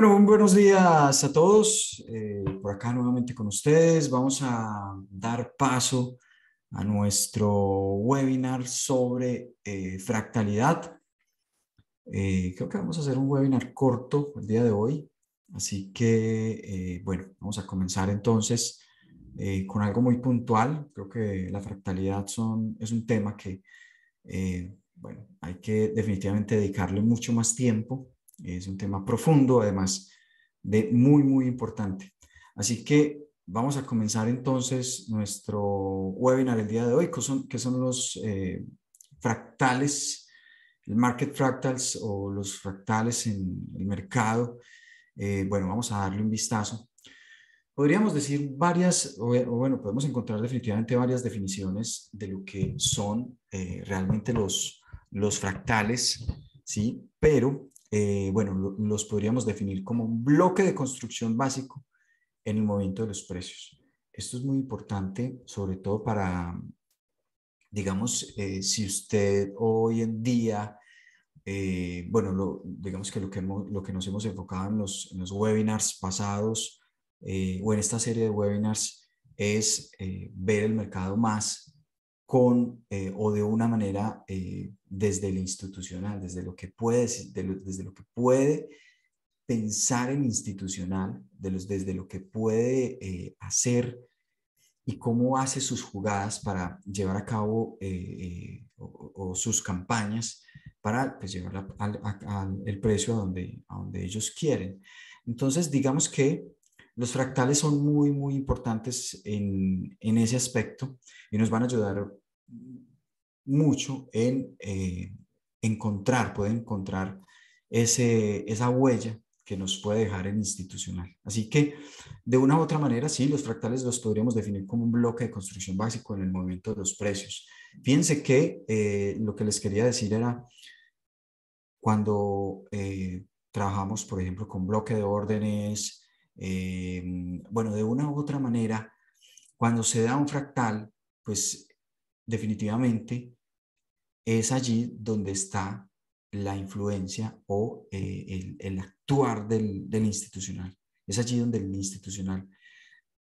Bueno, buenos días a todos. Eh, por acá nuevamente con ustedes. Vamos a dar paso a nuestro webinar sobre eh, fractalidad. Eh, creo que vamos a hacer un webinar corto el día de hoy. Así que, bueno, vamos a comenzar entonces con algo muy puntual. Creo que la fractalidad son, es un tema que, bueno, hay que definitivamente dedicarle mucho más tiempo es un tema profundo, además de muy, muy importante. Así que vamos a comenzar entonces nuestro webinar el día de hoy, que son, son los eh, fractales, el market fractals o los fractales en el mercado. Eh, bueno, vamos a darle un vistazo. Podríamos decir varias, o, bueno, podemos encontrar definitivamente varias definiciones de lo que son eh, realmente los, los fractales, ¿sí? Pero eh, bueno, los podríamos definir como un bloque de construcción básico en el movimiento de los precios. Esto es muy importante, sobre todo para, digamos, eh, si usted hoy en día, eh, bueno, digamos que lo que, lo que nos hemos enfocado en los, en los webinars pasados o en esta serie de webinars es ver el mercado más con eh, o de una manera eh, desde el institucional, desde lo que puede, desde lo que puede pensar en institucional, de los, desde lo que puede eh, hacer y cómo hace sus jugadas para llevar a cabo o, sus campañas para pues, llevar al, el precio donde, a donde ellos quieren. Entonces, digamos que los fractales son muy, muy importantes en, en ese aspecto y nos van a ayudar mucho en eh, encontrar, puede encontrar ese, esa huella que nos puede dejar el institucional. Así que, de una u otra manera, sí, los fractales los podríamos definir como un bloque de construcción básico en el movimiento de los precios. Fíjense que eh, lo que les quería decir era, cuando eh, trabajamos, por ejemplo, con bloque de órdenes, Em, bueno, de una u otra manera, cuando se da un fractal, pues definitivamente es allí donde está la influencia o eh, el, actuar del, institucional. Es allí donde el institucional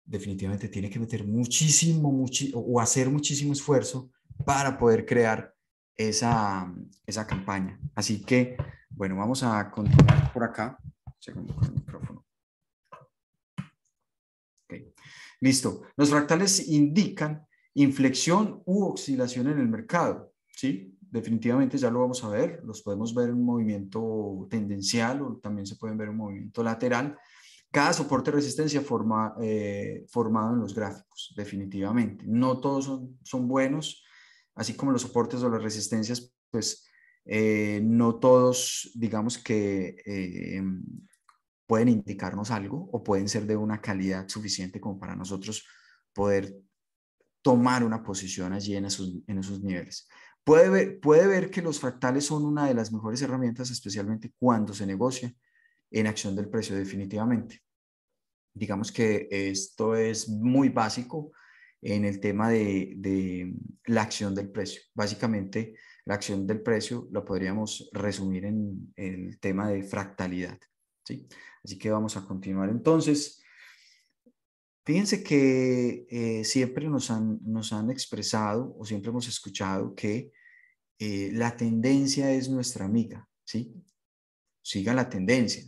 definitivamente tiene que meter muchísimo o hacer muchísimo esfuerzo para poder crear esa, esa campaña. Así que, bueno, vamos a continuar por acá. Segundo con el micrófono. Okay. Listo. Los fractales indican inflexión u oscilación en el mercado. ¿sí? Definitivamente ya lo vamos a ver. Los podemos ver en un movimiento tendencial o también se pueden ver en un movimiento lateral. Cada soporte de resistencia forma, eh, formado en los gráficos, definitivamente. No todos son, son buenos, así como los soportes o las resistencias, pues eh, no todos, digamos que eh, pueden indicarnos algo o pueden ser de una calidad suficiente como para nosotros poder tomar una posición allí en esos, niveles. Puede ver, que los fractales son una de las mejores herramientas, especialmente cuando se negocia en acción del precio definitivamente. Digamos que esto es muy básico en el tema de, de la acción del precio. Básicamente, la acción del precio lo podríamos resumir en el tema de fractalidad. Así que vamos a continuar entonces. Fíjense que eh, siempre nos han, nos han expresado o siempre hemos escuchado que eh, la tendencia es nuestra amiga, ¿sí? Siga la tendencia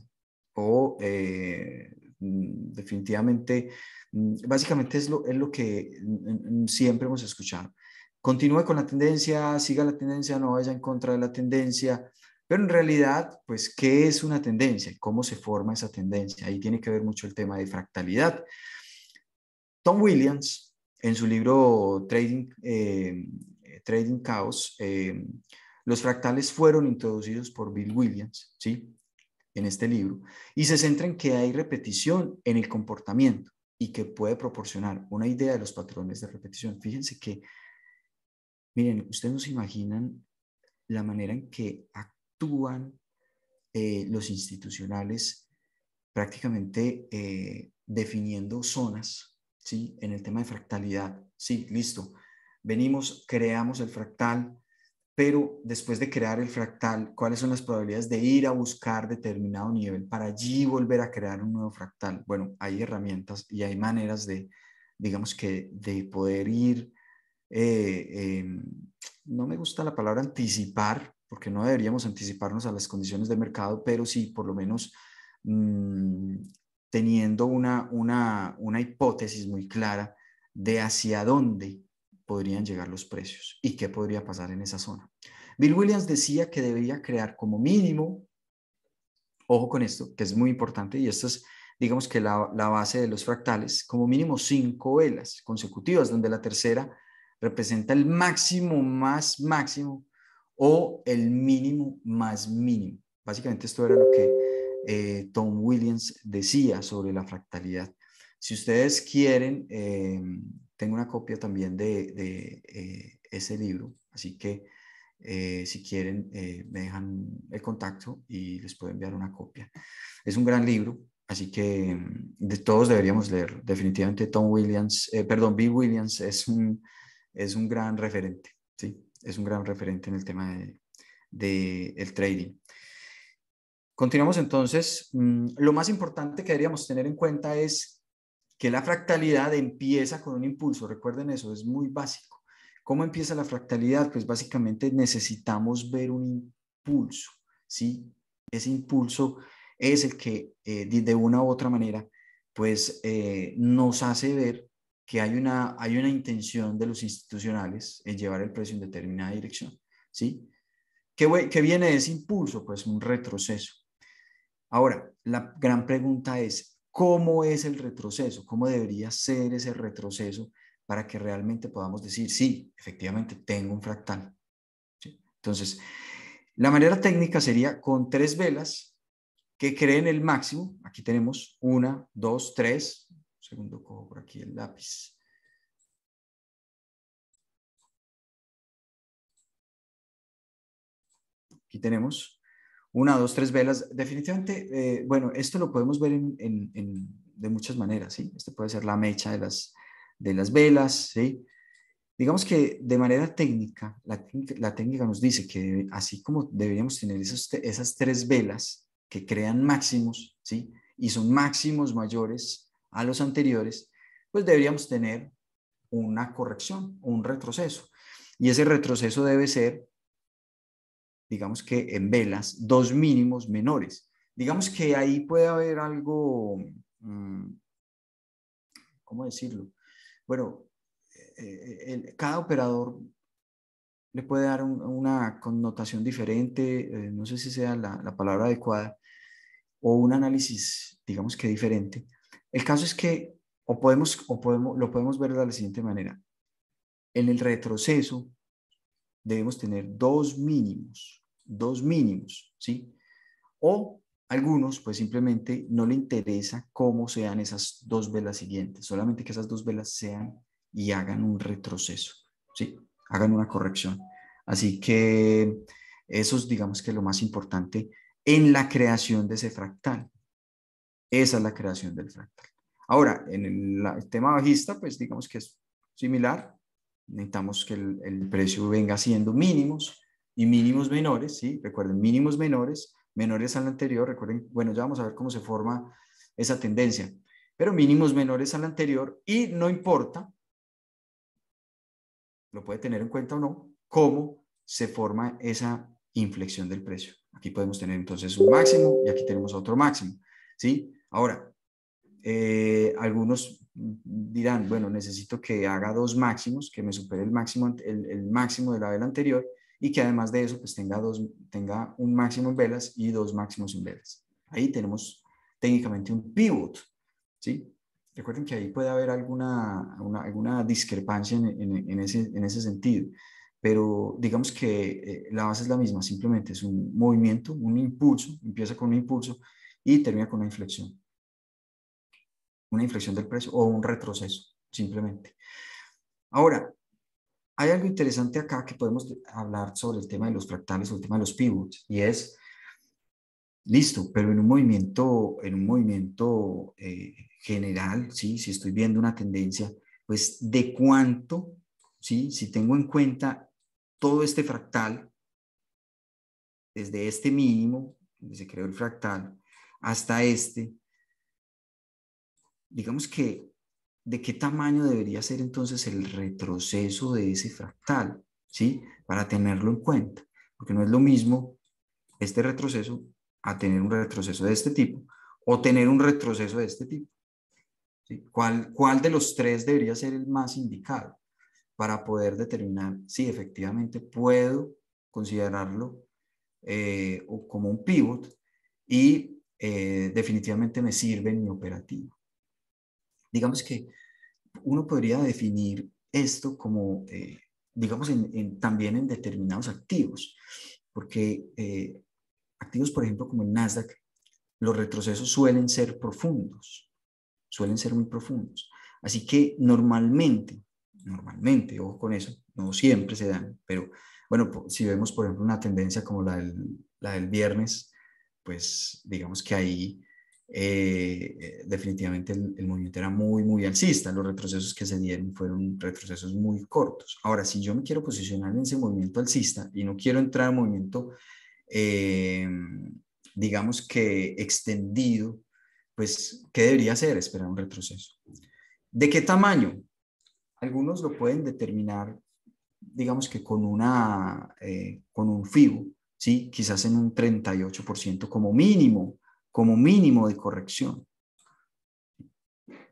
o eh, mm, definitivamente, mm, básicamente es lo, es lo que mm, siempre hemos escuchado. Continúe con la tendencia, siga la tendencia, no vaya en contra de la tendencia, pero en realidad, pues, ¿qué es una tendencia? ¿Cómo se forma esa tendencia? Ahí tiene que ver mucho el tema de fractalidad. Tom Williams, en su libro Trading, eh, Trading Chaos, eh, los fractales fueron introducidos por Bill Williams, ¿sí? En este libro, y se centra en que hay repetición en el comportamiento y que puede proporcionar una idea de los patrones de repetición. Fíjense que, miren, ustedes no se imaginan la manera en que actúan eh, los institucionales prácticamente eh, definiendo zonas, ¿sí? En el tema de fractalidad, sí, listo. Venimos, creamos el fractal, pero después de crear el fractal, ¿cuáles son las probabilidades de ir a buscar determinado nivel para allí volver a crear un nuevo fractal? Bueno, hay herramientas y hay maneras de, digamos que, de poder ir, eh, em, no me gusta la palabra anticipar, porque no deberíamos anticiparnos a las condiciones de mercado, pero sí, por lo menos mm, teniendo una, una, hipótesis muy clara de hacia dónde podrían llegar los precios y qué podría pasar en esa zona. Bill Williams decía que debería crear como mínimo, ojo con esto, que es muy importante, y esto es, digamos que la, la base de los fractales, como mínimo cinco velas consecutivas, donde la tercera representa el máximo, más máximo o el mínimo más mínimo. Básicamente esto era lo que eh, Tom Williams decía sobre la fractalidad. Si ustedes quieren, em, tengo una copia también de, eh, ese libro, así que eh, si quieren, me dejan el contacto y les puedo enviar una copia. Es un gran libro, así que em, de todos deberíamos leer Definitivamente Tom Williams, perdón, Bill Williams es un, es un gran referente. ¿sí? es un gran referente en el tema del de, el trading. Continuamos entonces. Mm, lo más importante que deberíamos tener en cuenta es que la fractalidad empieza con un impulso. Recuerden eso, es muy básico. ¿Cómo empieza la fractalidad? Pues básicamente necesitamos ver un impulso, ¿sí? Ese impulso es el que eh, de una u otra manera, pues eh, nos hace ver que hay una, hay una intención de los institucionales en llevar el precio en determinada dirección, ¿sí? ¿Qué, viene de ese impulso? Pues un retroceso. Ahora, la gran pregunta es, ¿cómo es el retroceso? ¿Cómo debería ser ese retroceso para que realmente podamos decir, sí, efectivamente tengo un fractal? Entonces, la manera técnica sería con tres velas que creen el máximo. Aquí tenemos una, dos, tres, segundo cojo por aquí el lápiz. Aquí tenemos una, dos, tres velas. Definitivamente, eh, bueno, esto lo podemos ver en, de muchas maneras, ¿sí? Este puede ser la mecha de las, de las velas, ¿sí? Digamos que de manera técnica, la, técnica nos dice que así como deberíamos tener esas tres velas que crean máximos, ¿sí? Y son máximos mayores a los anteriores, pues deberíamos tener una corrección, un retroceso. Y ese retroceso debe ser, digamos que en velas, dos mínimos menores. Digamos que ahí puede haber algo, mm, ¿cómo decirlo? Bueno, eh, eh, cada operador le puede dar una connotación diferente, eh, no sé si sea la, la, palabra adecuada, o un análisis, digamos que diferente, el caso es que o podemos, o podemos, lo podemos ver de la siguiente manera. En el retroceso debemos tener dos mínimos, dos mínimos, ¿sí? O algunos, pues simplemente no le interesa cómo sean esas dos velas siguientes, solamente que esas dos velas sean y hagan un retroceso, ¿sí? Hagan una corrección. Así que eso es, digamos que lo más importante en la creación de ese fractal. Esa es la creación del fractal. Ahora, en el, tema bajista, pues digamos que es similar. Necesitamos que el, el, precio venga siendo mínimos y mínimos menores, ¿sí? Recuerden, mínimos menores, menores al anterior. Recuerden, bueno, ya vamos a ver cómo se forma esa tendencia. Pero mínimos menores al anterior y no importa, lo puede tener en cuenta o no, cómo se forma esa inflexión del precio. Aquí podemos tener entonces un máximo y aquí tenemos otro máximo, ¿sí? Ahora, eh, algunos dirán, bueno, necesito que haga dos máximos, que me supere el máximo, el, máximo de la vela anterior y que además de eso pues tenga, dos, tenga un máximo en velas y dos máximos en velas. Ahí tenemos técnicamente un pivot, ¿sí? Recuerden que ahí puede haber alguna, alguna discrepancia ese, en ese sentido, pero digamos que eh, la base es la misma, simplemente es un movimiento, un impulso, empieza con un impulso y termina con una inflexión una inflexión del precio o un retroceso, simplemente. Ahora, hay algo interesante acá que podemos hablar sobre el tema de los fractales o el tema de los pivots, y es, listo, pero en un movimiento, en un movimiento eh, general, ¿sí? si estoy viendo una tendencia, pues de cuánto, ¿sí? si tengo en cuenta todo este fractal, desde este mínimo, donde se creó el fractal, hasta este, digamos que, ¿de qué tamaño debería ser entonces el retroceso de ese fractal? ¿Sí? Para tenerlo en cuenta, porque no es lo mismo este retroceso a tener un retroceso de este tipo o tener un retroceso de este tipo. ¿Cuál, ¿Cuál de los tres debería ser el más indicado para poder determinar si efectivamente puedo considerarlo eh, como un pivot y eh, definitivamente me sirve en mi operativo? Digamos que uno podría definir esto como, eh, digamos, en, también en determinados activos, porque eh, activos, por ejemplo, como el Nasdaq, los retrocesos suelen ser profundos, suelen ser muy profundos. Así que normalmente, normalmente, ojo con eso, no siempre se dan, pero bueno, si vemos, por ejemplo, una tendencia como la del, la del viernes, pues digamos que ahí eh, eh, definitivamente el, movimiento era muy, muy alcista. Los retrocesos que se dieron fueron retrocesos muy cortos. Ahora, si yo me quiero posicionar en ese movimiento alcista y no quiero entrar en movimiento, eh, digamos que extendido, pues, ¿qué debería hacer? Esperar un retroceso. ¿De qué tamaño? Algunos lo pueden determinar, digamos que con, una, con un FIBO, ¿sí? quizás en un 38% como mínimo, como mínimo de corrección.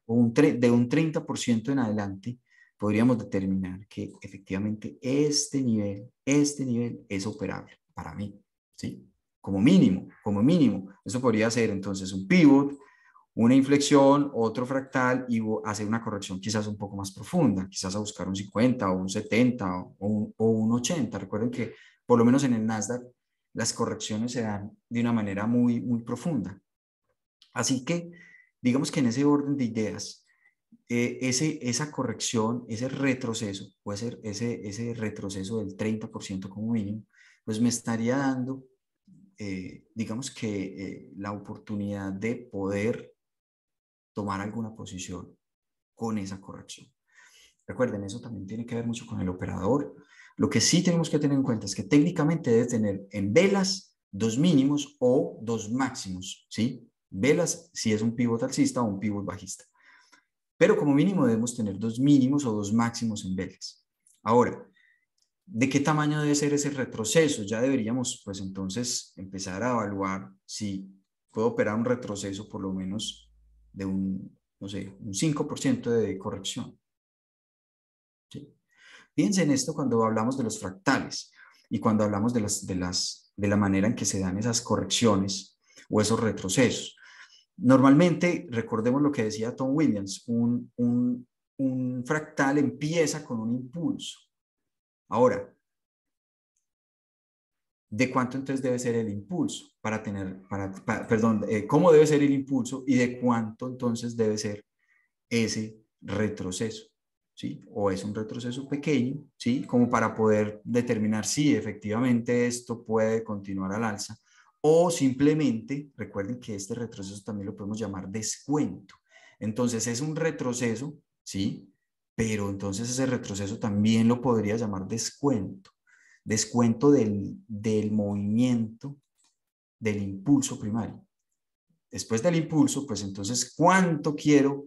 Un de un 30% en adelante, podríamos determinar que efectivamente este nivel, este nivel es operable para mí, ¿sí? Como mínimo, como mínimo. Eso podría ser entonces un pivot, una inflexión, otro fractal y hacer una corrección quizás un poco más profunda, quizás a buscar un 50 o un 70 o o un 80. Recuerden que por lo menos en el Nasdaq las correcciones se dan de una manera muy, muy profunda. Así que, digamos que en ese orden de ideas, eh, ese, esa corrección, ese retroceso, puede ser ese, ese retroceso del 30% como mínimo, pues me estaría dando, eh, digamos que, eh, la oportunidad de poder tomar alguna posición con esa corrección. Recuerden, eso también tiene que ver mucho con el operador, lo que sí tenemos que tener en cuenta es que técnicamente debe tener en velas dos mínimos o dos máximos, ¿sí? Velas si es un pivot alcista o un pivot bajista. Pero como mínimo debemos tener dos mínimos o dos máximos en velas. Ahora, ¿de qué tamaño debe ser ese retroceso? Ya deberíamos, pues entonces, empezar a evaluar si puedo operar un retroceso por lo menos de un, no sé, un 5% de corrección. Piensen en esto cuando hablamos de los fractales y cuando hablamos de, las, de, las, de la manera en que se dan esas correcciones o esos retrocesos. Normalmente, recordemos lo que decía Tom Williams, un, fractal empieza con un impulso. Ahora, de cuánto entonces debe ser el impulso para tener, para, perdón, eh, cómo debe ser el impulso y de cuánto entonces debe ser ese retroceso. ¿sí? O es un retroceso pequeño, ¿sí? Como para poder determinar si efectivamente esto puede continuar al alza. O simplemente, recuerden que este retroceso también lo podemos llamar descuento. Entonces es un retroceso, ¿sí? Pero entonces ese retroceso también lo podría llamar descuento. Descuento del, del movimiento, del impulso primario. Después del impulso, pues entonces, ¿cuánto quiero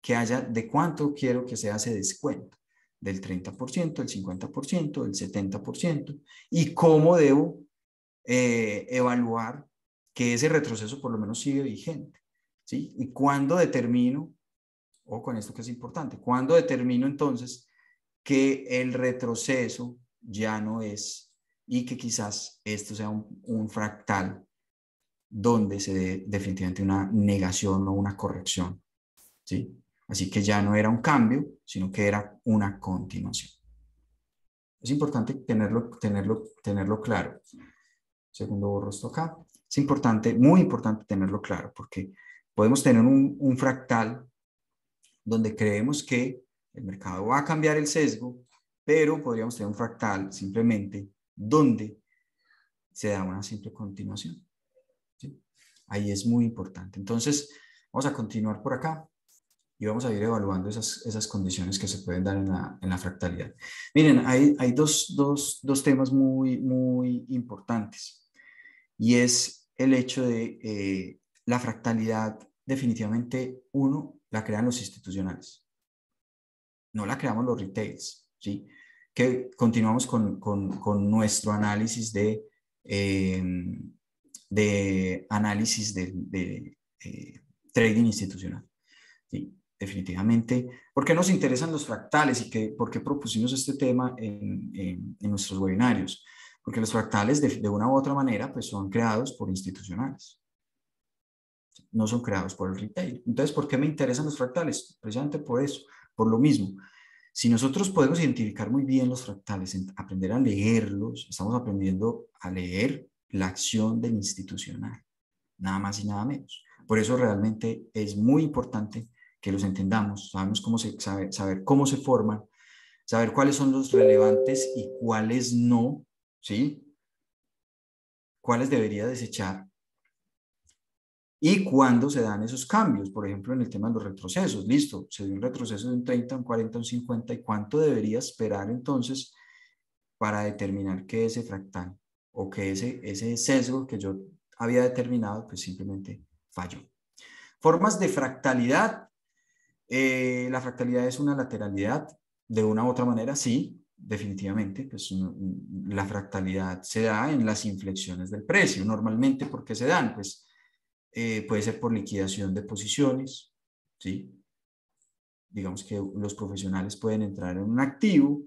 que haya de cuánto quiero que sea ese descuento, del 30%, del 50%, del 70%, y cómo debo eh, evaluar que ese retroceso por lo menos sigue vigente. ¿sí? Y cuándo determino, o con esto que es importante, cuándo determino entonces que el retroceso ya no es y que quizás esto sea un fractal donde se dé definitivamente una negación o una corrección. ¿sí? Así que ya no era un cambio, sino que era una continuación. Es importante tenerlo, tenerlo, tenerlo claro. Segundo borro esto acá. Es importante, muy importante tenerlo claro, porque podemos tener un, fractal donde creemos que el mercado va a cambiar el sesgo, pero podríamos tener un fractal simplemente donde se da una simple continuación. Ahí es muy importante. Entonces, vamos a continuar por acá y vamos a ir evaluando esas, esas condiciones que se pueden dar en la, fractalidad. Miren, hay, hay dos, temas muy, muy importantes y es el hecho de eh, la fractalidad definitivamente, uno, la crean los institucionales, no la creamos los retails, ¿sí? Que continuamos con, nuestro análisis de, eh, de análisis de, eh, trading institucional. ¿sí? definitivamente. ¿Por qué nos interesan los fractales y que, por qué propusimos este tema en, nuestros webinarios? Porque los fractales, de, una u otra manera, pues son creados por institucionales. No son creados por el retail. Entonces, ¿por qué me interesan los fractales? Precisamente por eso, por lo mismo. Si nosotros podemos identificar muy bien los fractales, aprender a leerlos, estamos aprendiendo a leer la acción del institucional, nada más y nada menos. Por eso realmente es muy importante que los entendamos, sabemos cómo se, saber, cómo se forman, saber cuáles son los relevantes y cuáles no, ¿sí? Cuáles debería desechar y cuándo se dan esos cambios, por ejemplo, en el tema de los retrocesos, listo, se dio un retroceso de un 30, un 40, un 50, ¿y cuánto debería esperar entonces para determinar que ese fractal o que ese, ese sesgo que yo había determinado, pues simplemente falló. Formas de fractalidad eh, la fractalidad es una lateralidad, de una u otra manera, sí, definitivamente, pues la fractalidad se da en las inflexiones del precio. Normalmente, ¿por qué se dan? Pues eh, puede ser por liquidación de posiciones, ¿sí? Digamos que los profesionales pueden entrar en un activo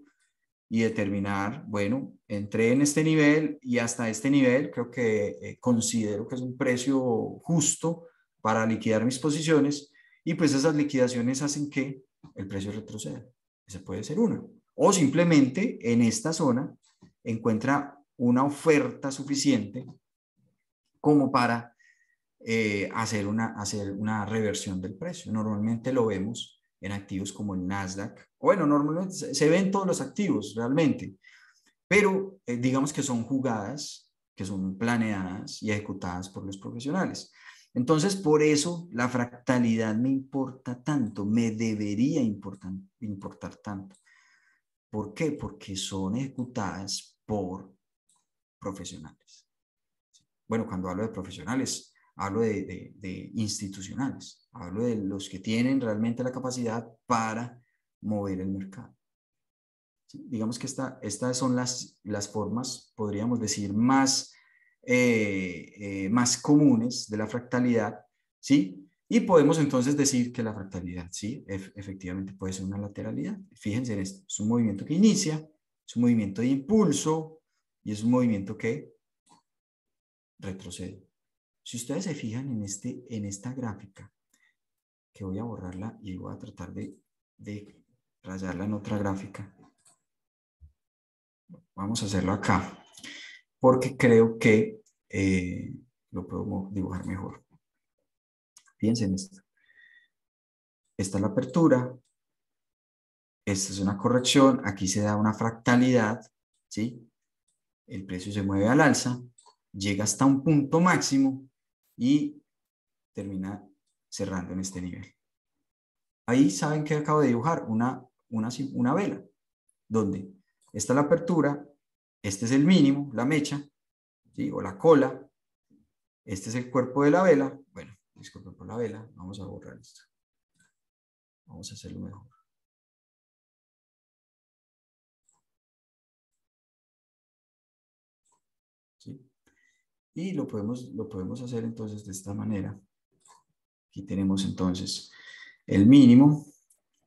y determinar, bueno, entré en este nivel y hasta este nivel creo que eh, considero que es un precio justo para liquidar mis posiciones y pues esas liquidaciones hacen que el precio retroceda. Esa puede ser una. O simplemente en esta zona encuentra una oferta suficiente como para eh, hacer, una, hacer una reversión del precio. Normalmente lo vemos en activos como el Nasdaq. Bueno, normalmente se ven todos los activos realmente, pero eh, digamos que son jugadas que son planeadas y ejecutadas por los profesionales. Entonces, por eso la fractalidad me importa tanto, me debería importar tanto. ¿Por qué? Porque son ejecutadas por profesionales. Bueno, cuando hablo de profesionales, hablo de, de, institucionales, hablo de los que tienen realmente la capacidad para mover el mercado. Digamos que esta, estas son las, las formas, podríamos decir, más eh, eh, más comunes de la fractalidad, ¿sí? Y podemos entonces decir que la fractalidad, ¿sí? efectivamente puede ser una lateralidad. Fíjense en esto, es un movimiento que inicia, es un movimiento de impulso y es un movimiento que retrocede. Si ustedes se fijan en, este, en esta gráfica, que voy a borrarla y voy a tratar de, de rayarla en otra gráfica. Vamos a hacerlo acá porque creo que eh, lo puedo dibujar mejor. Piensen esto. Esta es la apertura, esta es una corrección, aquí se da una fractalidad, ¿sí? El precio se mueve al alza, llega hasta un punto máximo y termina cerrando en este nivel. Ahí saben que acabo de dibujar una, una vela, donde está la apertura, este es el mínimo, la mecha, ¿sí? o la cola. Este es el cuerpo de la vela. Bueno, disculpen por la vela, vamos a borrar esto. Vamos a hacerlo mejor. Y lo podemos, lo podemos hacer entonces de esta manera. Aquí tenemos entonces el mínimo,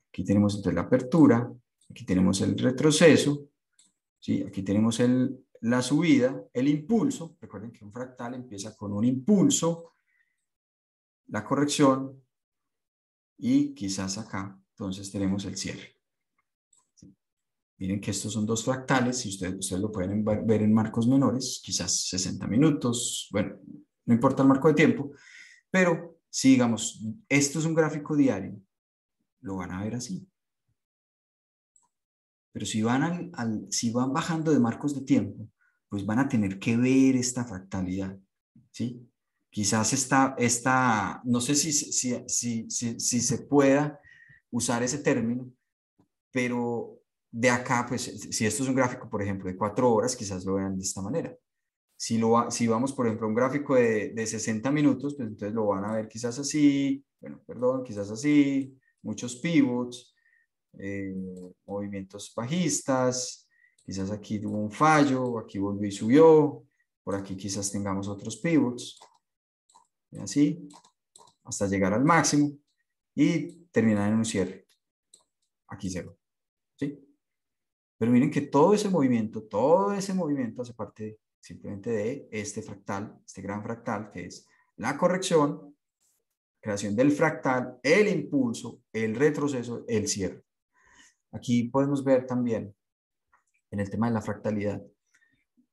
aquí tenemos entonces la apertura, aquí tenemos el retroceso, Aquí tenemos la subida, el impulso, recuerden que un fractal empieza con un impulso, la corrección y quizás acá, entonces tenemos el cierre. Miren que estos son dos fractales, si ustedes, ustedes lo pueden ver en marcos menores, quizás 60 minutos, bueno, no importa el marco de tiempo, pero si esto es un gráfico diario, lo van a ver así pero si van, al, si van bajando de marcos de tiempo, pues van a tener que ver esta fractalidad, ¿sí? Quizás esta, esta no sé si, si, si, si se pueda usar ese término, pero de acá, pues, si esto es un gráfico, por ejemplo, de cuatro horas, quizás lo vean de esta manera. Si, lo, si vamos, por ejemplo, a un gráfico de, de 60 minutos, pues entonces lo van a ver quizás así, bueno, perdón, quizás así, muchos pivots, eh, movimientos bajistas, quizás aquí tuvo un fallo, aquí volvió y subió, por aquí quizás tengamos otros pivots, y así, hasta llegar al máximo y terminar en un cierre, aquí cero, ¿sí? Pero miren que todo ese movimiento, todo ese movimiento hace parte simplemente de este fractal, este gran fractal que es la corrección, creación del fractal, el impulso, el retroceso, el cierre. Aquí podemos ver también en el tema de la fractalidad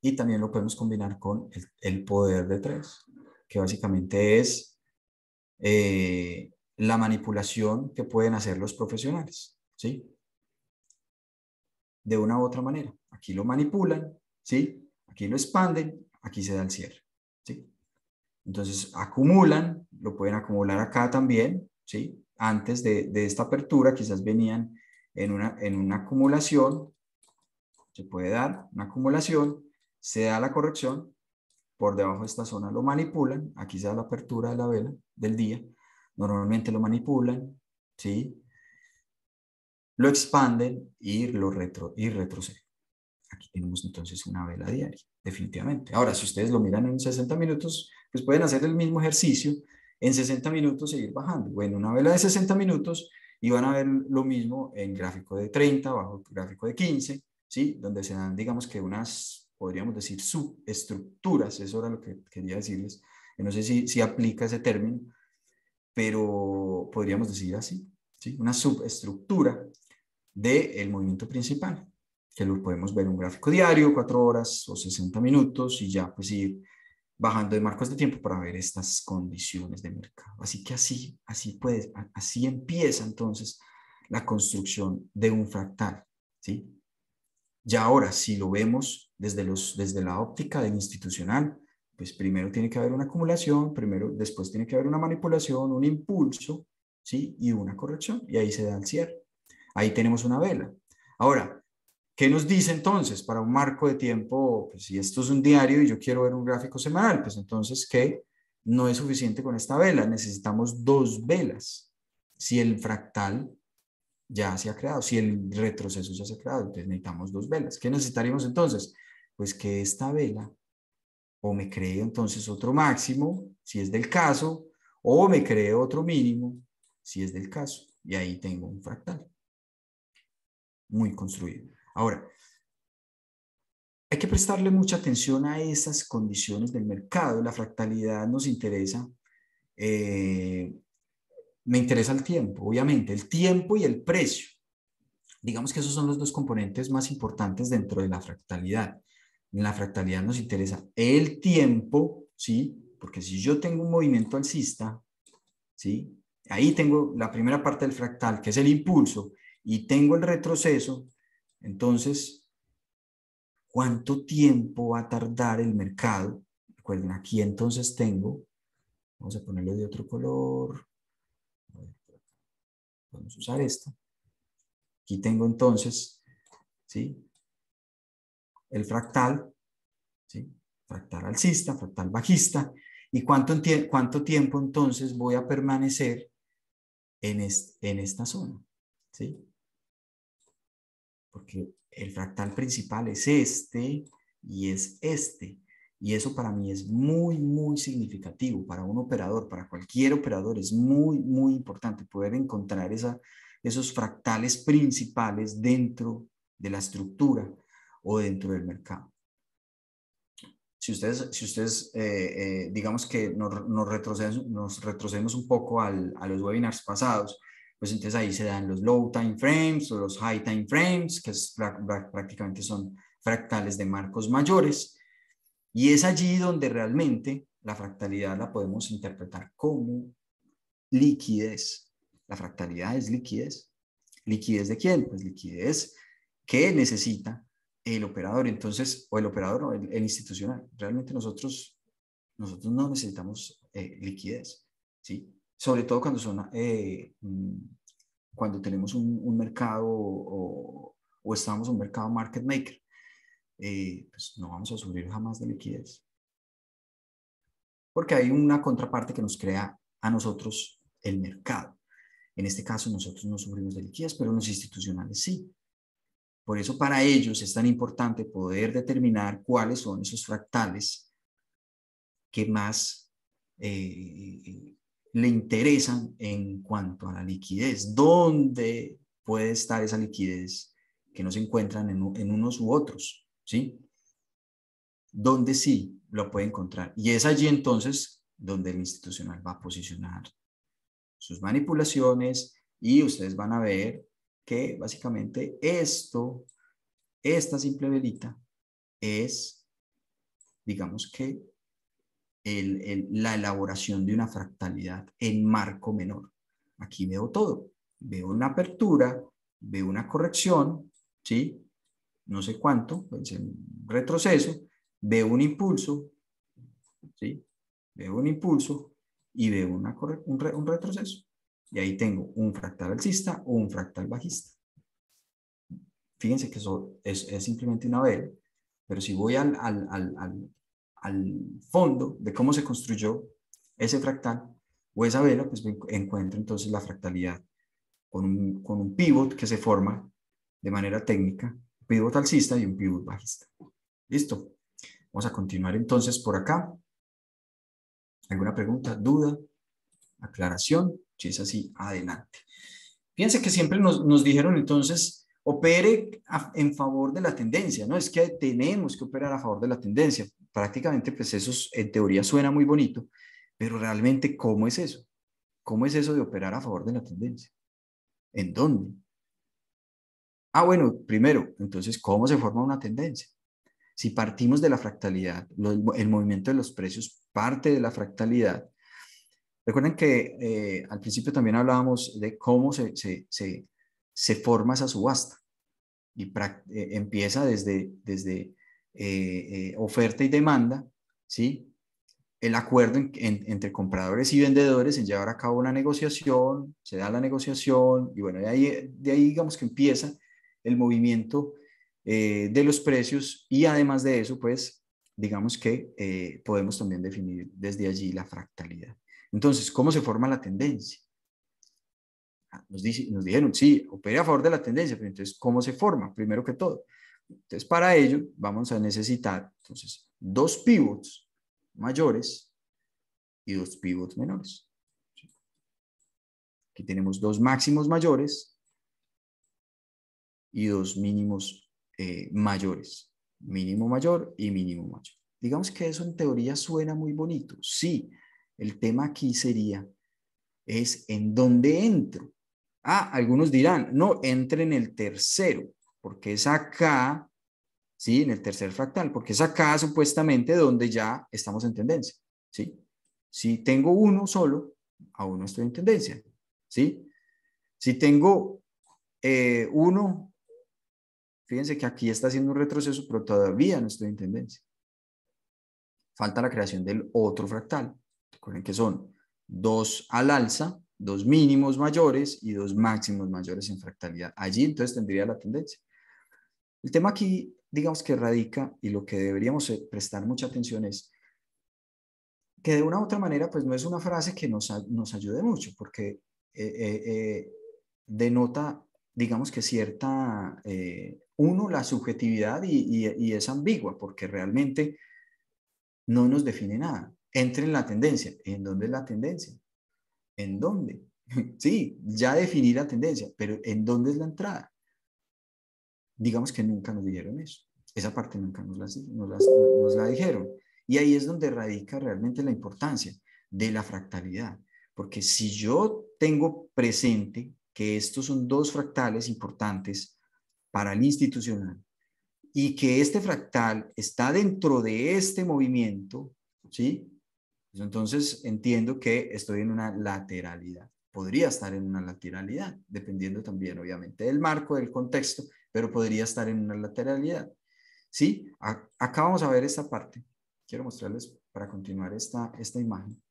y también lo podemos combinar con el, poder de tres, que básicamente es eh, la manipulación que pueden hacer los profesionales, ¿sí? De una u otra manera. Aquí lo manipulan, ¿sí? Aquí lo expanden, aquí se da el cierre, ¿sí? Entonces acumulan, lo pueden acumular acá también, ¿sí? Antes de, de esta apertura quizás venían en una, acumulación, se puede dar una acumulación, se da la corrección, por debajo de esta zona lo manipulan, aquí se da la apertura de la vela del día, normalmente lo manipulan, ¿sí? lo expanden y, lo retro, y retroceden. Aquí tenemos entonces una vela diaria, definitivamente. Ahora, si ustedes lo miran en 60 minutos, pues pueden hacer el mismo ejercicio en 60 minutos seguir bajando. Bueno, una vela de 60 minutos y van a ver lo mismo en gráfico de 30, bajo gráfico de 15, ¿sí? Donde se dan, digamos que unas, podríamos decir, subestructuras, eso era lo que quería decirles. no sé si, si aplica ese término, pero podríamos decir así, ¿sí? Una subestructura del movimiento principal, que lo podemos ver en un gráfico diario, 4 horas o 60 minutos, y ya pues ir bajando de marcos de tiempo para ver estas condiciones de mercado. Así que así, así puedes, así empieza entonces la construcción de un fractal, ¿sí? Ya ahora, si lo vemos desde, los, desde la óptica del institucional, pues primero tiene que haber una acumulación, primero, después tiene que haber una manipulación, un impulso, ¿sí? Y una corrección, y ahí se da el cierre. Ahí tenemos una vela. Ahora, ¿Qué nos dice entonces para un marco de tiempo? Pues, si esto es un diario y yo quiero ver un gráfico semanal, pues entonces que no es suficiente con esta vela, necesitamos dos velas. Si el fractal ya se ha creado, si el retroceso ya se ha creado, entonces necesitamos dos velas. ¿Qué necesitaríamos entonces? Pues que esta vela o me cree entonces otro máximo, si es del caso, o me cree otro mínimo, si es del caso. Y ahí tengo un fractal muy construido. Ahora, hay que prestarle mucha atención a esas condiciones del mercado. La fractalidad nos interesa. Eh, me interesa el tiempo, obviamente, el tiempo y el precio. Digamos que esos son los dos componentes más importantes dentro de la fractalidad. En la fractalidad nos interesa el tiempo, ¿sí? Porque si yo tengo un movimiento alcista, ¿sí? Ahí tengo la primera parte del fractal, que es el impulso, y tengo el retroceso, entonces, ¿cuánto tiempo va a tardar el mercado? Recuerden, aquí entonces tengo, vamos a ponerlo de otro color, vamos a usar esto. Aquí tengo entonces, ¿sí? El fractal, ¿sí? Fractal alcista, fractal bajista. ¿Y cuánto, tiempo entonces voy a permanecer en, en esta zona? ¿Sí? porque el fractal principal es este y es este. Y eso para mí es muy, muy significativo para un operador, para cualquier operador. Es muy, muy importante poder encontrar esos fractales principales dentro de la estructura o dentro del mercado. Si ustedes, si ustedes eh, eh, digamos que nos, retrocedemos, nos retrocedemos un poco al, a los webinars pasados, pues entonces ahí se dan los low time frames o los high time frames, que prácticamente son fractales de marcos mayores. Y es allí donde realmente la fractalidad la podemos interpretar como liquidez. La fractalidad es liquidez. ¿Liquidez de quién? Pues liquidez que necesita el operador, entonces, o el operador o el, institucional. Realmente nosotros, nosotros no necesitamos eh, liquidez, ¿sí? sobre todo cuando, son, eh, mm, cuando tenemos un, mercado o, estamos en un mercado market maker, eh, pues no vamos a sufrir jamás de liquidez. Porque hay una contraparte que nos crea a nosotros el mercado. En este caso nosotros no sufrimos de liquidez, pero los institucionales sí. Por eso para ellos es tan importante poder determinar cuáles son esos fractales que más eh, le interesan en cuanto a la liquidez. ¿Dónde puede estar esa liquidez que no se encuentran en, unos u otros? ¿Sí? ¿Dónde sí lo puede encontrar? Y es allí entonces donde el institucional va a posicionar sus manipulaciones y ustedes van a ver que básicamente esto, esta simple velita, es, digamos que la elaboración de una fractalidad en marco menor. Aquí veo todo. Veo una apertura, veo una corrección, ¿sí? No sé cuánto, pues retroceso, veo un impulso, ¿sí? Veo un impulso y veo una un, un retroceso. Y ahí tengo un fractal alcista o un fractal bajista. Fíjense que eso es, simplemente una vela, pero si voy al al fondo de cómo se construyó ese fractal o esa vela, pues encuentro entonces la fractalidad con un, pivot que se forma de manera técnica, un pivot alcista y un pivot bajista. Listo. Vamos a continuar entonces por acá. ¿Alguna pregunta, duda, aclaración? Si es así, adelante. piense que siempre nos, dijeron entonces, opere en favor de la tendencia, ¿no? Es que tenemos que operar a favor de la tendencia prácticamente, pues eso en teoría suena muy bonito, pero realmente, ¿cómo es eso? ¿Cómo es eso de operar a favor de la tendencia? ¿En dónde? Ah, bueno, primero, entonces, ¿cómo se forma una tendencia? Si partimos de la fractalidad, el movimiento de los precios parte de la fractalidad. Recuerden que eh, al principio también hablábamos de cómo se, se, se, forma esa subasta y eh, empieza desde, desde eh, eh, oferta y demanda, ¿sí? el acuerdo entre compradores y vendedores en llevar a cabo una negociación, se da la negociación y bueno, de ahí, de ahí digamos que empieza el movimiento eh, de los precios y además de eso, pues digamos que podemos también definir desde allí la fractalidad. Entonces, ¿cómo se forma la tendencia? Ah, nos, dijeron, sí, opera a favor de la tendencia, pero entonces, ¿cómo se forma? Primero que todo, entonces, para ello vamos a necesitar entonces, dos pivots mayores y dos pivots menores. Aquí tenemos dos máximos mayores y dos mínimos eh, mayores. Mínimo mayor y mínimo mayor. Digamos que eso en teoría suena muy bonito. Sí, el tema aquí sería, es en dónde entro. Ah, algunos dirán, no, entre en el tercero porque es acá, ¿sí? En el tercer fractal, porque es acá supuestamente donde ya estamos en tendencia, ¿sí? Si tengo uno solo, aún no estoy en tendencia, ¿sí? Si tengo eh, uno, fíjense que aquí está haciendo un retroceso, pero todavía no estoy en tendencia. Falta la creación del otro fractal. Recuerden que son dos al alza, dos mínimos mayores y dos máximos mayores en fractalidad. Allí entonces tendría la tendencia. El tema aquí, digamos que radica y lo que deberíamos eh, prestar mucha atención es que de una u otra manera, pues no es una frase que nos, nos ayude mucho, porque eh, eh, denota, digamos que cierta, uno, la subjetividad y, es ambigua, porque realmente no nos define nada. Entre en la tendencia. ¿En dónde es la tendencia? ¿En dónde? Sí, ya definí la tendencia, pero ¿en dónde es la entrada? digamos que nunca nos dijeron eso. Esa parte nunca nos, la dijeron. Y ahí es donde radica realmente la importancia de la fractalidad. Porque si yo tengo presente que estos son dos fractales importantes para el institucional y que este fractal está dentro de este movimiento, ¿sí? Pues entonces entiendo que estoy en una lateralidad. Podría estar en una lateralidad, dependiendo también, obviamente, del marco, del contexto pero podría estar en una lateralidad. ¿Sí? acá vamos a ver esta parte. Quiero mostrarles para continuar esta, esta imagen,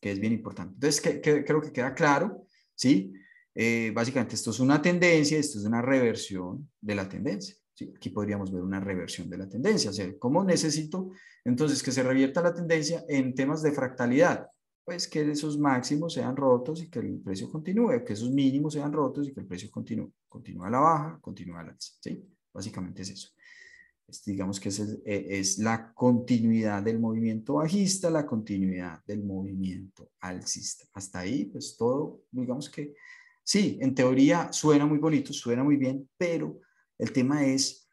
que es bien importante. Entonces, que, creo que queda claro, ¿sí? Eh, básicamente, esto es una tendencia, esto es una reversión de la tendencia. Aquí podríamos ver una reversión de la tendencia. O sea, ¿cómo necesito entonces que se revierta la tendencia en temas de fractalidad? pues que esos máximos sean rotos y que el precio continúe, que esos mínimos sean rotos y que el precio continúe. Continúa la baja, continúa la alza, Básicamente es eso. digamos que es, e, es la continuidad del movimiento bajista, la continuidad del movimiento alcista. Hasta ahí, pues todo, digamos que sí, en teoría suena muy bonito, suena muy bien, pero el tema es,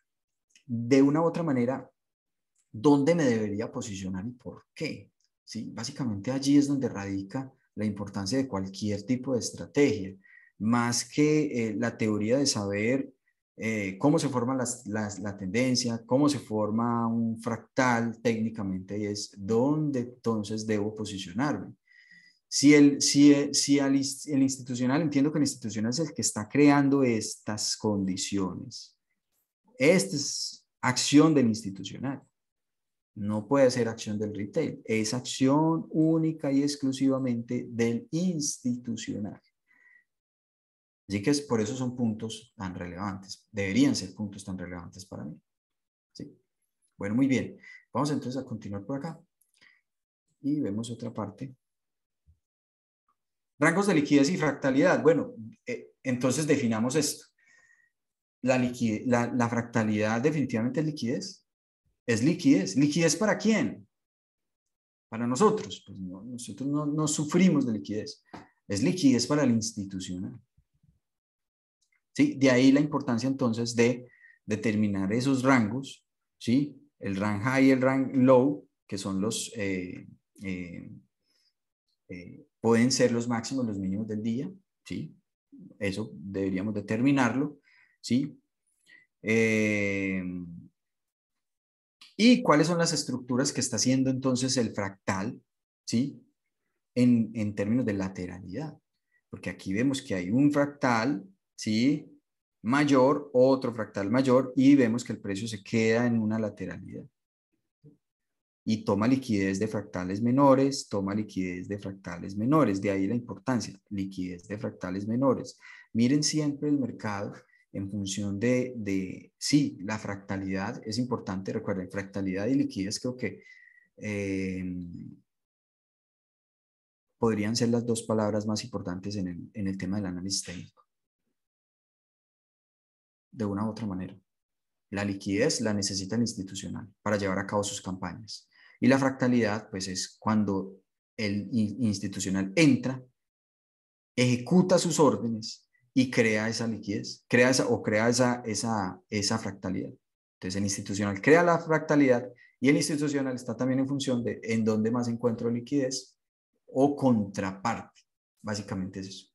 de una u otra manera, ¿dónde me debería posicionar y por qué? ¿sí? Básicamente allí es donde radica la importancia de cualquier tipo de estrategia, más que eh, la teoría de saber eh, cómo se forma las, la tendencia, cómo se forma un fractal técnicamente, y es dónde entonces debo posicionarme. Si, el, si, eh, el institucional, entiendo que el institucional es el que está creando estas condiciones. Esta es acción del institucional. No puede ser acción del retail, es acción única y exclusivamente del institucional. Así que es, por eso son puntos tan relevantes, deberían ser puntos tan relevantes para mí. ¿Sí? Bueno, muy bien. Vamos entonces a continuar por acá. Y vemos otra parte. Rangos de liquidez y fractalidad. Bueno, eh, entonces definamos esto. La, la, fractalidad definitivamente es liquidez es liquidez. ¿Liquidez para quién? Para nosotros. Pues, nosotros no, sufrimos de liquidez. Es liquidez para la institucional. ¿Sí? De ahí la importancia entonces de determinar esos rangos, ¿sí? el rank high y el rank low, que son los, eh, eh, eh, pueden ser los máximos, los mínimos del día, ¿sí? eso deberíamos determinarlo, ¿sí? y cuáles son las estructuras que está haciendo entonces el fractal, ¿sí? En, en términos de lateralidad, porque aquí vemos que hay un fractal, ¿sí? Mayor, otro fractal mayor, y vemos que el precio se queda en una lateralidad. Y toma liquidez de fractales menores, toma liquidez de fractales menores, de ahí la importancia, liquidez de fractales menores. Miren siempre el mercado en función de, de, sí, la fractalidad es importante, recuerden, fractalidad y liquidez creo que eh, podrían ser las dos palabras más importantes en el, en el tema del análisis técnico. De una u otra manera. La liquidez la necesita el institucional para llevar a cabo sus campañas. Y la fractalidad, pues es cuando el institucional entra, ejecuta sus órdenes y crea esa liquidez, crea esa, o crea esa, esa, esa fractalidad. Entonces el institucional crea la fractalidad y el institucional está también en función de en dónde más encuentro liquidez o contraparte. Básicamente es eso.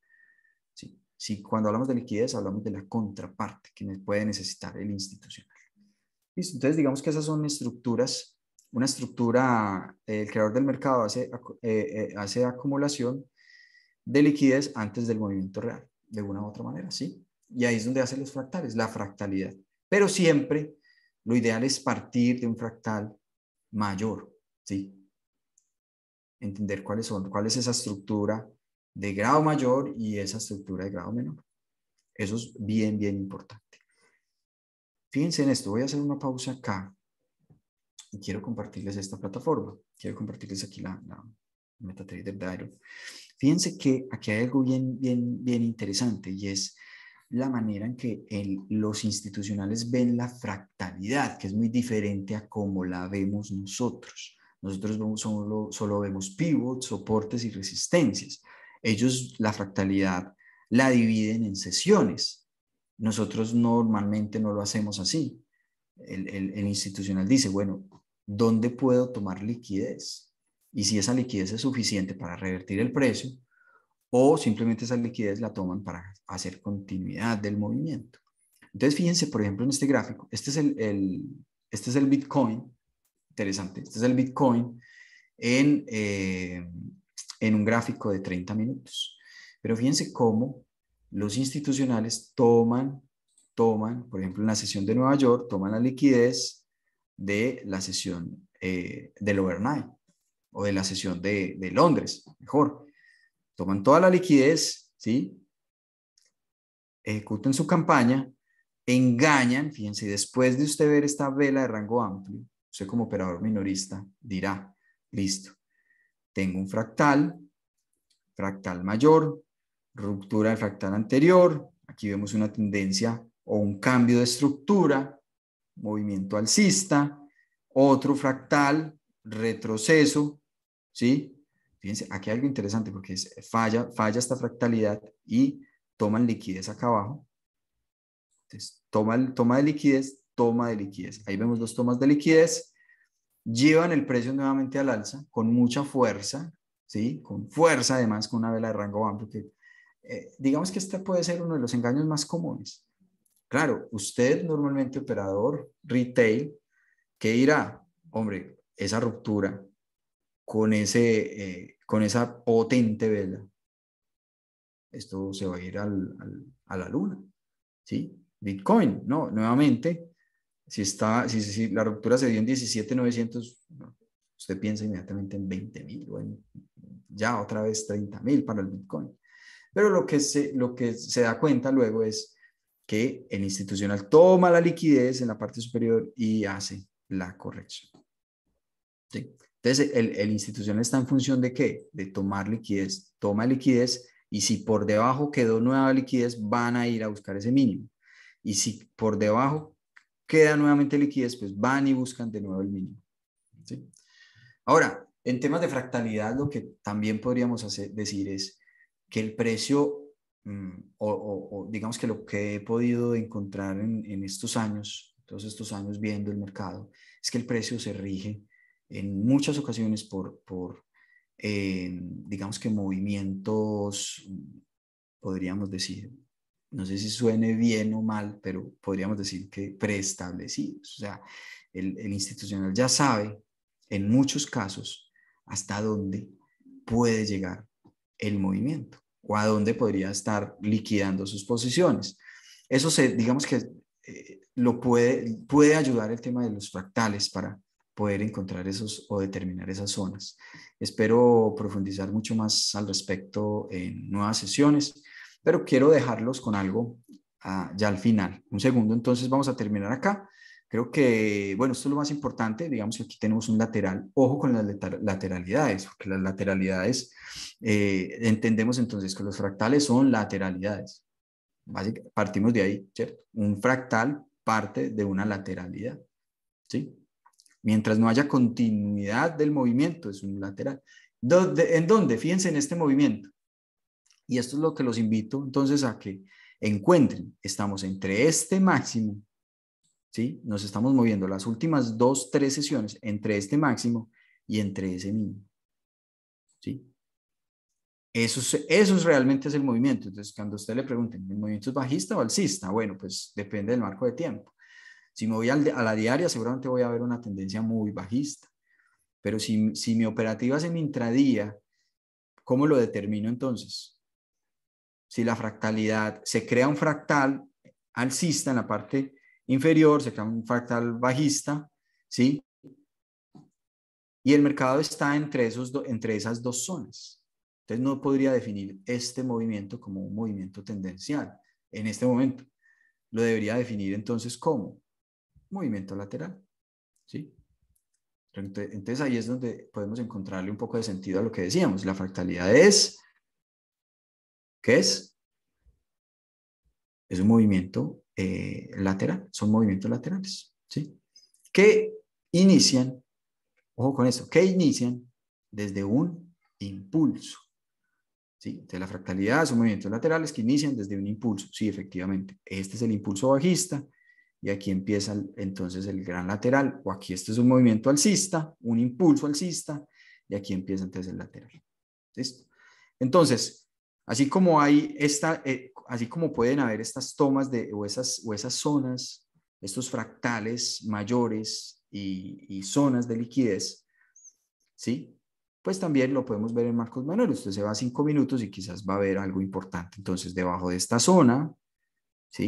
Si cuando hablamos de liquidez hablamos de la contraparte que puede necesitar el institucional. Entonces digamos que esas son estructuras. Una estructura, el creador del mercado hace, eh, eh, hace acumulación de liquidez antes del movimiento real de una u otra manera, ¿sí? Y ahí es donde hacen los fractales, la fractalidad. Pero siempre lo ideal es partir de un fractal mayor, ¿sí? Entender cuáles son, cuál es esa estructura de grado mayor y esa estructura de grado menor. Eso es bien, bien importante. Fíjense en esto, voy a hacer una pausa acá y quiero compartirles esta plataforma. Quiero compartirles aquí la, la MetaTrader Dialog. Fíjense que aquí hay algo bien, bien, bien interesante y es la manera en que los institucionales ven la fractalidad, que es muy diferente a como la vemos nosotros. Nosotros solo, solo vemos pivots, soportes y resistencias. Ellos la fractalidad la dividen en sesiones. Nosotros normalmente no lo hacemos así. El, el, el institucional dice, bueno, ¿dónde puedo tomar liquidez? y si esa liquidez es suficiente para revertir el precio o simplemente esa liquidez la toman para hacer continuidad del movimiento. Entonces, fíjense, por ejemplo, en este gráfico, este es el, este es el Bitcoin, interesante, este es el Bitcoin en, eh, en un gráfico de 30 minutos. Pero fíjense cómo los institucionales toman, toman, por ejemplo, en la sesión de Nueva York, toman la liquidez de la sesión eh, del overnight o de la sesión de, Londres, mejor. Toman toda la liquidez, ¿sí? Ejecutan su campaña, engañan, fíjense, después de usted ver esta vela de rango amplio, usted como operador minorista dirá, listo, tengo un fractal, fractal mayor, ruptura del fractal anterior, aquí vemos una tendencia o un cambio de estructura, movimiento alcista, otro fractal, retroceso, ¿sí? Fíjense, aquí hay algo interesante porque falla, falla esta fractalidad y toman liquidez acá abajo. Entonces, toma, toma de liquidez, toma de liquidez. Ahí vemos dos tomas de liquidez. Llevan el precio nuevamente al alza con mucha fuerza, ¿sí? Con fuerza, además, con una vela de rango amplio que eh, digamos que este puede ser uno de los engaños más comunes. Claro, usted normalmente operador retail, ¿qué irá Hombre, esa ruptura con, ese, eh, con esa potente vela, esto se va a ir a la luna. ¿sí? Bitcoin, no, nuevamente, si, está, si, la ruptura se dio en 17,900, usted piensa inmediatamente en 20,000 o en ya otra vez 30,000 para el Bitcoin. Pero lo que, se, lo que se da cuenta luego es que el institucional toma la liquidez en la parte superior y hace la corrección. ¿Sí? Entonces, el, el está en función de qué? De tomar liquidez. Toma liquidez y si por debajo quedó nueva liquidez, van a ir a buscar ese mínimo. Y si por debajo queda nuevamente liquidez, pues van y buscan de nuevo el mínimo. Ahora, en temas de fractalidad, lo que también podríamos hacer, decir es que el precio, mm, o, digamos que lo que he podido encontrar en, en estos años, todos estos años viendo el mercado, es que el precio se rige en muchas ocasiones por, por em, digamos que movimientos, mm, podríamos decir, no sé si suene bien o mal, pero podríamos decir que preestablecidos. O sea, el, institucional ya sabe en muchos casos hasta dónde puede llegar el movimiento o a dónde podría estar liquidando sus posiciones. Eso se, digamos que eh, lo puede, puede ayudar el tema de los fractales para poder encontrar esos o determinar esas zonas. Espero profundizar mucho más al respecto en nuevas sesiones, pero quiero dejarlos con algo ah, ya al final. Un segundo, entonces vamos a terminar acá. Creo que, bueno, esto es lo más importante, digamos que aquí tenemos un lateral, ojo con las lateralidades, porque las lateralidades, eh, entendemos entonces que los fractales son lateralidades. Partimos de ahí, ¿cierto? Un fractal parte de una lateralidad, ¿sí? mientras no haya continuidad del movimiento, es un lateral. ¿En dónde? Fíjense en este movimiento. Y esto es lo que los invito entonces a que encuentren. Estamos entre este máximo, ¿sí? Nos estamos moviendo las últimas dos, tres sesiones entre este máximo y entre ese mínimo, ¿sí? Eso realmente es el movimiento. Entonces, cuando usted le pregunten, ¿el movimiento es bajista o alcista? Bueno, pues depende del marco de tiempo. Si me voy a la diaria, seguramente voy a ver una tendencia muy bajista. Pero si, mi operativa es en intradía, ¿cómo lo determino entonces? Si la fractalidad, se crea un fractal alcista en la parte inferior, se crea un fractal bajista, ¿sí? Y el mercado está entre, entre esas dos zonas. Entonces no podría definir este movimiento como un movimiento tendencial en este momento. Lo debería definir entonces como movimiento lateral. ¿sí? Entonces ahí es donde podemos encontrarle un poco de sentido a lo que decíamos. La fractalidad es, ¿qué es? Es un movimiento eh, lateral, son movimientos laterales, ¿sí? Que inician, ojo con eso, que inician desde un impulso. ¿Sí? De la fractalidad son movimientos laterales que inician desde un impulso. Sí, efectivamente. Este es el impulso bajista y aquí empieza entonces el gran lateral, o aquí este es un movimiento alcista, un impulso alcista, y aquí empieza entonces el lateral. ¿Listo? Entonces, así como hay esta, eh, así como pueden haber estas tomas de, o, esas, o esas zonas, estos fractales mayores y, y zonas de liquidez, ¿sí? pues también lo podemos ver en marcos menores. Usted se va cinco minutos y quizás va a ver algo importante. Entonces, debajo de esta zona,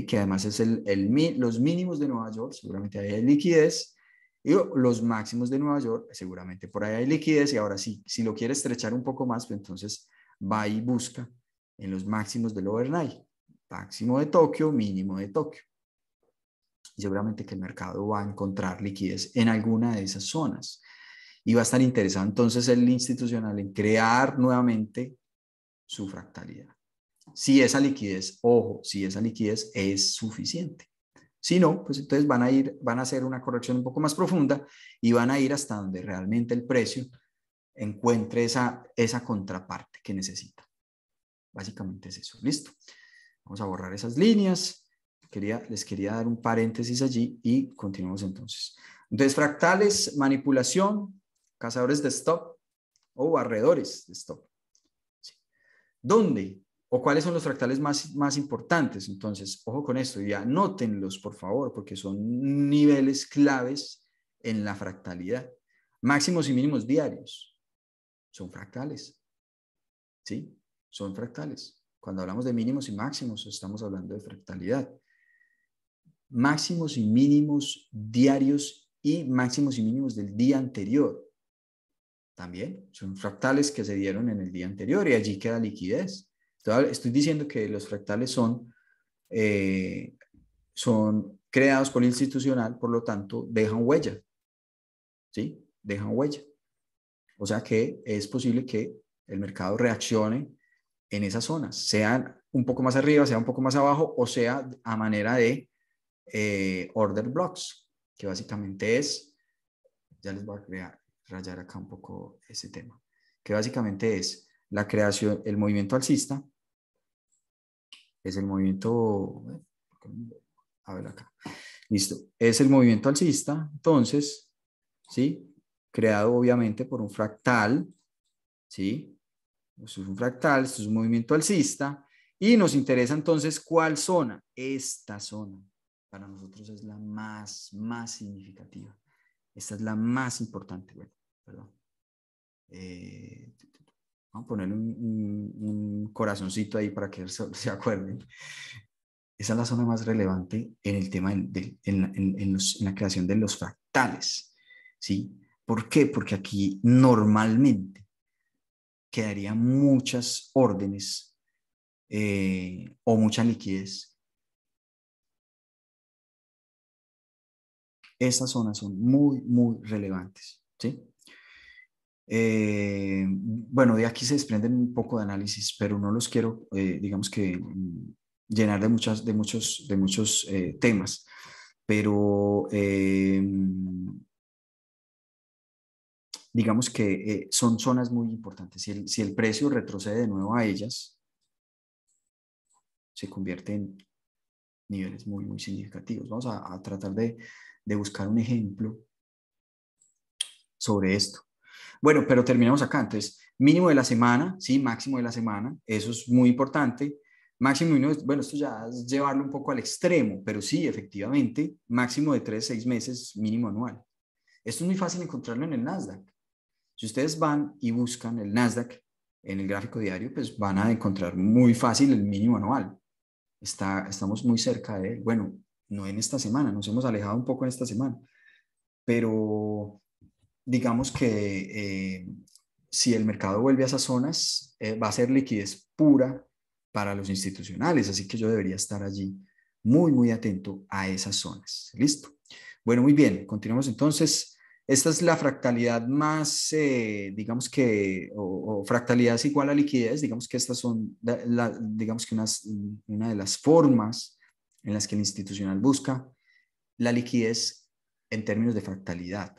que además es el, los mínimos de Nueva York, seguramente ahí hay liquidez, y los máximos de Nueva York, seguramente por ahí hay liquidez, y ahora sí, si lo quiere estrechar un poco más, pues entonces va y busca en los máximos del overnight, máximo de Tokio, mínimo de Tokio. Y seguramente que el mercado va a encontrar liquidez en alguna de esas zonas. Y va a estar interesado entonces el institucional en crear nuevamente su fractalidad si esa liquidez, ojo, si esa liquidez es suficiente. Si no, pues entonces van a ir, van a hacer una corrección un poco más profunda y van a ir hasta donde realmente el precio encuentre esa, esa contraparte que necesita. Básicamente es eso. Listo. Vamos a borrar esas líneas. Quería, les quería dar un paréntesis allí y continuamos entonces. Entonces, fractales, manipulación, cazadores de stop o barredores de stop. ¿Dónde? o cuáles son los fractales más, importantes. Entonces, ojo con esto y anótenlos, por favor, porque son niveles claves en la fractalidad. Máximos y mínimos diarios son fractales. ¿Sí? Son fractales. Cuando hablamos de mínimos y máximos, estamos hablando de fractalidad. Máximos y mínimos diarios y máximos y mínimos del día anterior. También son fractales que se dieron en el día anterior y allí queda liquidez. Estoy diciendo que los fractales son, eh, son creados por el institucional, por lo tanto, dejan huella. ¿Sí? Dejan huella. O sea que es posible que el mercado reaccione en esas zonas, sean un poco más arriba, sea un poco más abajo o sea a manera de eh, order blocks, que básicamente es, ya les voy a crear, rayar acá un poco ese tema, que básicamente es la creación, el movimiento alcista, es el movimiento, a ver acá, listo, es el movimiento alcista, entonces, ¿sí? Creado obviamente por un fractal, ¿sí? es un fractal, es un movimiento alcista, y nos interesa entonces cuál zona, esta zona, para nosotros es la más, más significativa, esta es la más importante, bueno, perdón. Eh, Vamos a poner un, corazoncito ahí para que se, acuerden. Esa es la zona más relevante en el tema de en, la, creación de los fractales. ¿sí? ¿Por qué? Porque aquí normalmente quedaría muchas órdenes eh, o mucha liquidez. esas zonas son muy, muy relevantes. ¿sí? Eh, bueno, de aquí se desprenden un poco de análisis, pero no los quiero, eh, digamos que, mm, llenar de, muchas, de muchos, de muchos eh, temas. Pero eh, digamos que son zonas muy importantes. Si el, precio retrocede de nuevo a ellas, se convierte en niveles muy, muy significativos. Vamos a, tratar de, de, buscar un ejemplo sobre esto. Bueno, pero terminamos acá. Entonces, mínimo de la semana, sí, máximo de la semana, eso es muy importante. Máximo, bueno, esto ya es llevarlo un poco al extremo, pero sí, efectivamente, máximo de 3, 6 meses, mínimo anual. Esto es muy fácil encontrarlo en el Nasdaq. Si ustedes van y buscan el Nasdaq en el gráfico diario, pues van a encontrar muy fácil el mínimo anual. Está, estamos muy cerca de él. Bueno, no en esta semana, nos hemos alejado un poco en esta semana, pero digamos que eh, si el mercado vuelve a esas zonas, eh, va a ser liquidez pura para los institucionales, así que yo debería estar allí muy, muy atento a esas zonas. ¿Listo? Bueno, muy bien, continuamos entonces. Esta es la fractalidad más, eh, digamos que, o, fractalidad es igual a liquidez, digamos que estas son, digamos que una de las formas en las que el institucional busca la liquidez en términos de fractalidad.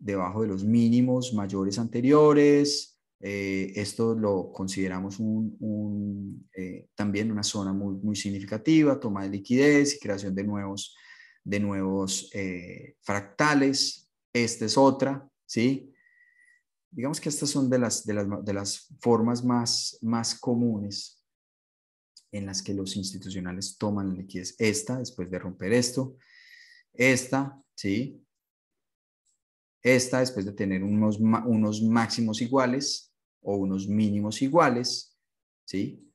Debajo de los mínimos mayores anteriores. Eh, esto lo consideramos eh, también una zona muy, significativa, toma de liquidez y creación de nuevos, de nuevos eh, fractales. Esta es otra, ¿sí? Digamos que estas son de las, formas más, comunes en las que los institucionales toman liquidez. Esta, después de romper esto, esta, ¿sí? Esta, después de tener unos, unos máximos iguales o unos mínimos iguales, ¿sí?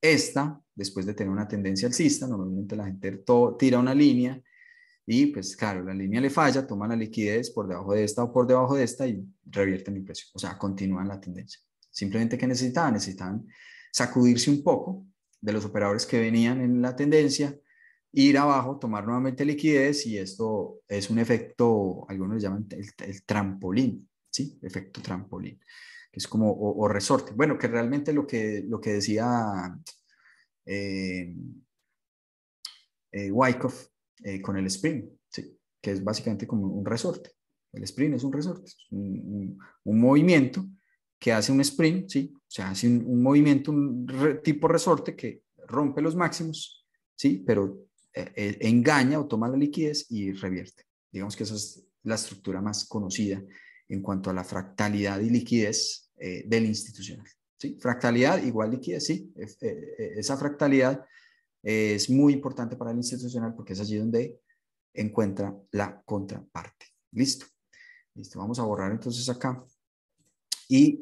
Esta, después de tener una tendencia alcista, normalmente la gente tira una línea y pues claro, la línea le falla, toma la liquidez por debajo de esta o por debajo de esta y revierte el precio. O sea, continúan la tendencia. Simplemente que necesitaban, necesitaban sacudirse un poco de los operadores que venían en la tendencia ir abajo, tomar nuevamente liquidez y esto es un efecto, algunos llaman el, trampolín, ¿sí? Efecto trampolín, que es como, o, resorte. Bueno, que realmente lo que, lo que decía eh, eh, Wyckoff eh, con el sprint, ¿sí? que es básicamente como un resorte. El sprint es un resorte, un, movimiento que hace un sprint, ¿sí? o sea, hace un, movimiento, un tipo resorte que rompe los máximos, ¿sí? pero e, e, engaña o toma la liquidez y revierte. Digamos que esa es la estructura más conocida en cuanto a la fractalidad y liquidez eh, del institucional. ¿sí? Fractalidad igual liquidez, sí. Eh, eh, esa fractalidad es muy importante para el institucional porque es allí donde encuentra la contraparte. Listo. Listo, vamos a borrar entonces acá. Y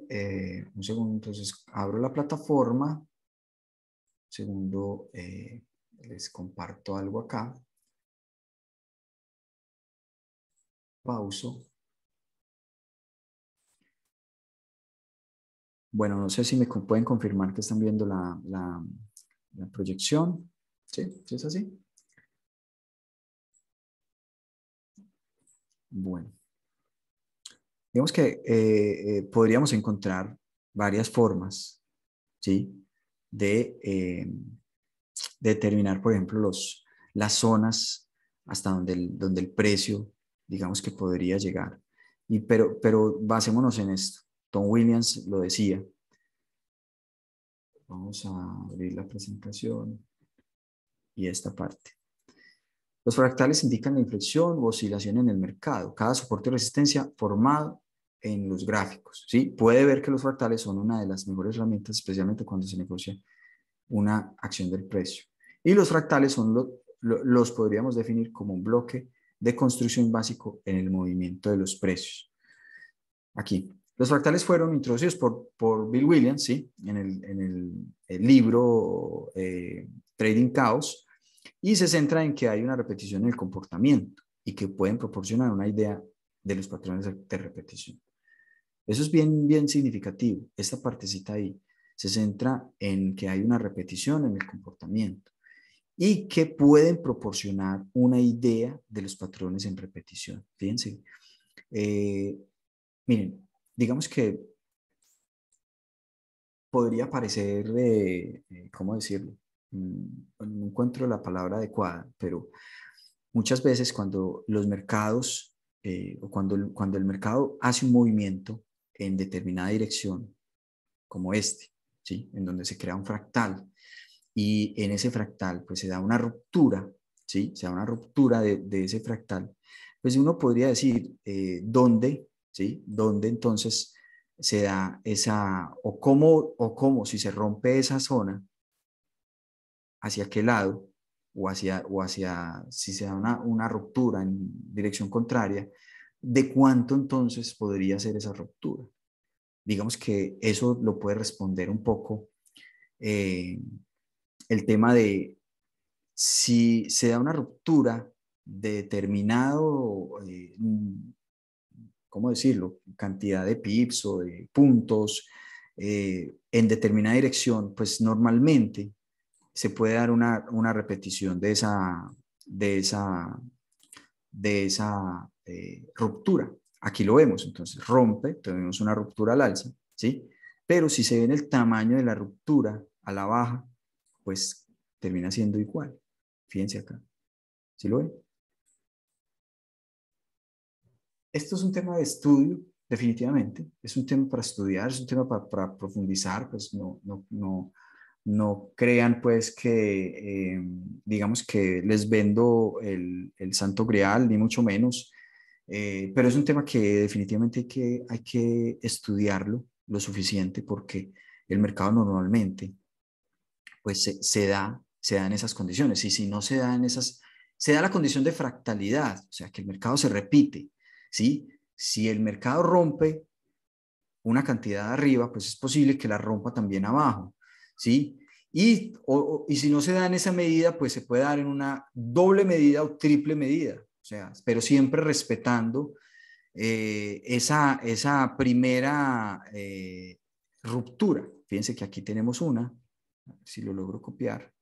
un segundo, entonces abro la plataforma. Segundo, eh, les comparto algo acá. Pauso. Bueno, no sé si me pueden confirmar que están viendo la, proyección. ¿Sí? ¿Sí es así? Bueno. Digamos que eh, eh, podríamos encontrar varias formas, ¿sí? De, eh, determinar, por ejemplo, los, las zonas hasta donde el, el precio, digamos que podría llegar. Y, pero, pero basémonos en esto. Tom Williams lo decía. Vamos a abrir la presentación y esta parte. Los fractales indican la inflexión o oscilación en el mercado. Cada soporte o resistencia formado en los gráficos. ¿sí? Puede ver que los fractales son una de las mejores herramientas, especialmente cuando se negocia una acción del precio. Y los fractales son los podríamos definir como un bloque de construcción básico en el movimiento de los precios. Aquí, los fractales fueron introducidos por, Bill Williams, ¿sí? en el, libro eh, Trading Chaos, y se centra en que hay una repetición en el comportamiento y que pueden proporcionar una idea de los patrones de repetición. Eso es bien, bien significativo. Esta partecita ahí se centra en que hay una repetición en el comportamiento y que pueden proporcionar una idea de los patrones en repetición. Fíjense, eh, miren, digamos que podría parecer, eh, eh, ¿cómo decirlo? Mm, no encuentro la palabra adecuada, pero muchas veces cuando los mercados o cuando, cuando el mercado hace un movimiento en determinada dirección, como este, ¿sí? en donde se crea un fractal, y en ese fractal pues se da una ruptura, ¿sí? Se da una ruptura de, de ese fractal. Pues uno podría decir eh, dónde, ¿sí? Dónde entonces se da esa, o cómo, o cómo si se rompe esa zona, hacia qué lado, o hacia, o hacia si se da una, una ruptura en dirección contraria, de cuánto entonces podría ser esa ruptura. Digamos que eso lo puede responder un poco eh, el tema de si se da una ruptura de determinado, eh, ¿cómo decirlo?, cantidad de pips o de puntos eh, en determinada dirección, pues normalmente se puede dar una, repetición de esa, de esa, de esa eh, ruptura. Aquí lo vemos, entonces rompe, tenemos una ruptura al alza, ¿sí? Pero si se ve en el tamaño de la ruptura a la baja, pues termina siendo igual. Fíjense acá. ¿Sí lo ven? Esto es un tema de estudio, definitivamente. Es un tema para estudiar, es un tema para, profundizar. Pues no, no, no, no crean pues que, eh, digamos que les vendo el, el, santo grial, ni mucho menos. Eh, pero es un tema que definitivamente que, hay que estudiarlo lo suficiente porque el mercado normalmente pues se, da, se dan esas condiciones. Y si no se dan esas, se da la condición de fractalidad, o sea, que el mercado se repite, Si el mercado rompe una cantidad arriba, pues es posible que la rompa también abajo, ¿sí? Y, si no se da en esa medida, pues se puede dar en una doble medida o triple medida, o sea, pero siempre respetando eh, esa, primera eh, ruptura. Fíjense que aquí tenemos una, si lo logro copiar.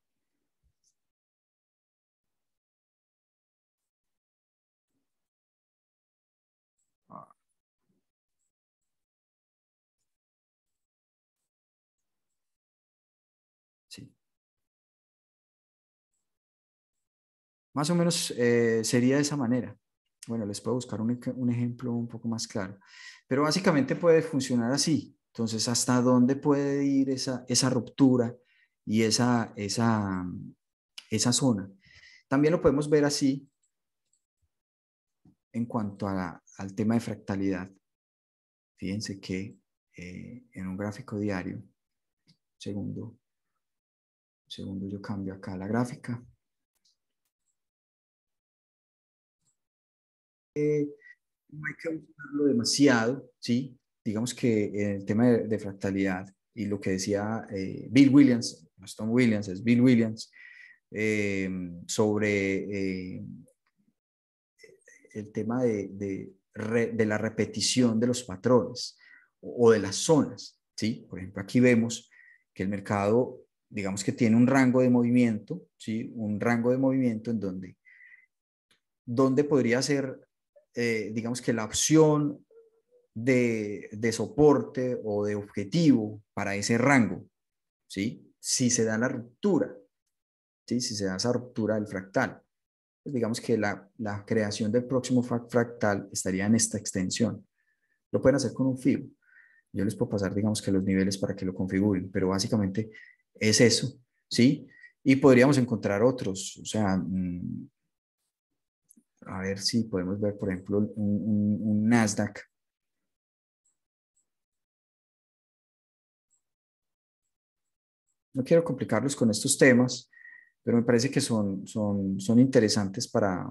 Más o menos eh, sería de esa manera. Bueno, les puedo buscar un, ejemplo un poco más claro. Pero básicamente puede funcionar así. Entonces, ¿hasta dónde puede ir esa ruptura y esa, esa, esa zona. También lo podemos ver así en cuanto al tema de fractalidad. Fíjense que eh, en un gráfico diario, segundo, segundo yo cambio acá la gráfica. Eh, no hay que usarlo demasiado, ¿sí? Digamos que el tema de, fractalidad y lo que decía eh, Bill Williams no es Tom Williams, es Bill Williams, em, sobre eh, el tema de, la repetición de los patrones o, de las zonas. ¿sí? Por ejemplo, aquí vemos que el mercado, digamos que tiene un rango de movimiento, ¿sí? un rango de movimiento en donde, donde podría ser, eh, digamos que la opción de, de soporte o de objetivo para ese rango. ¿sí? si se da la ruptura, si se da esa ruptura del fractal, pues digamos que la, creación del próximo fractal estaría en esta extensión. Lo pueden hacer con un FIBO. Yo les puedo pasar, digamos que los niveles para que lo configuren, pero básicamente es eso, ¿sí? Y podríamos encontrar otros, o sea, mm, a ver si podemos ver, por ejemplo, un Nasdaq No quiero complicarlos con estos temas, pero me parece que son, son, son interesantes para,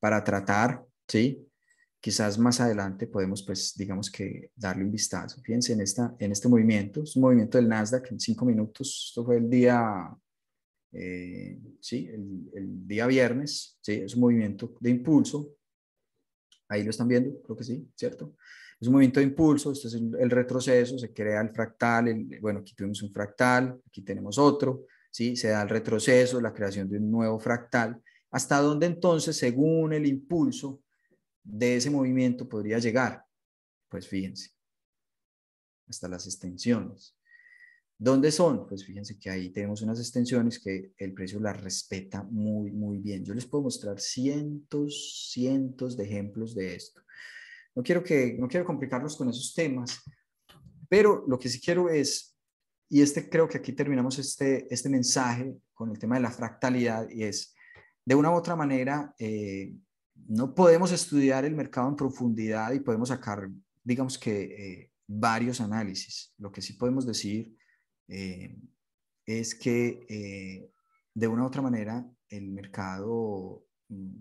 para tratar, ¿sí? Quizás más adelante podemos, pues, digamos que darle un vistazo. Fíjense en, esta, en este movimiento, es un movimiento del Nasdaq en cinco minutos, esto fue el día, eh, sí, el, día viernes, sí, es un movimiento de impulso. Ahí lo están viendo, creo que sí, ¿cierto? es un movimiento de impulso, este es el, retroceso, se crea el fractal, bueno, aquí tuvimos un fractal, aquí tenemos otro, ¿sí? se da el retroceso, la creación de un nuevo fractal, hasta dónde entonces, según el impulso de ese movimiento, podría llegar. Pues fíjense, hasta las extensiones. ¿Dónde son? Pues fíjense que ahí tenemos unas extensiones que el precio las respeta muy, muy bien. Yo les puedo mostrar cientos, cientos de ejemplos de esto. No quiero, que, no quiero complicarlos con esos temas, pero lo que sí quiero es, y este creo que aquí terminamos este, este mensaje con el tema de la fractalidad, y es, de una u otra manera, eh, no podemos estudiar el mercado en profundidad y podemos sacar, digamos que, eh, varios análisis. Lo que sí podemos decir eh, es que, de una u otra manera, el mercado mm,